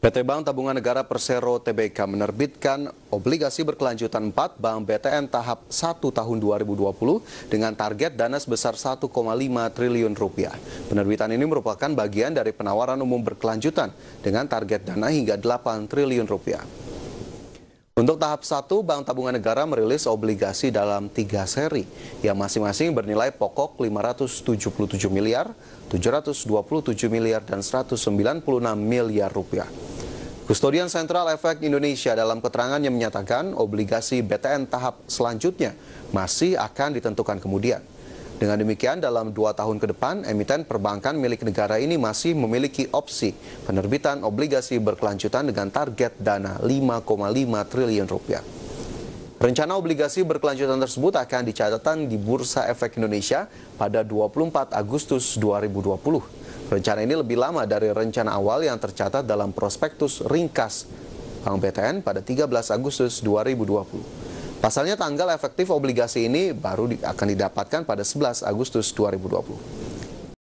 PT Bank Tabungan Negara Persero TBK menerbitkan obligasi berkelanjutan 4 Bank BTN tahap 1 tahun 2020 dengan target dana sebesar 1,5 triliun rupiah. Penerbitan ini merupakan bagian dari penawaran umum berkelanjutan dengan target dana hingga 8 triliun rupiah. Untuk tahap 1, Bank Tabungan Negara merilis obligasi dalam tiga seri yang masing-masing bernilai pokok 577 miliar, 727 miliar, dan 196 miliar rupiah. Kustodian Sentral Efek Indonesia dalam keterangannya menyatakan obligasi BTN tahap selanjutnya masih akan ditentukan kemudian. Dengan demikian, dalam dua tahun ke depan, emiten perbankan milik negara ini masih memiliki opsi penerbitan obligasi berkelanjutan dengan target dana 5,5 triliun rupiah. Rencana obligasi berkelanjutan tersebut akan dicatatkan di Bursa Efek Indonesia pada 24 Agustus 2020. Rencana ini lebih lama dari rencana awal yang tercatat dalam prospektus ringkas Bank BTN pada 13 Agustus 2020. Pasalnya tanggal efektif obligasi ini baru akan didapatkan pada 11 Agustus 2020.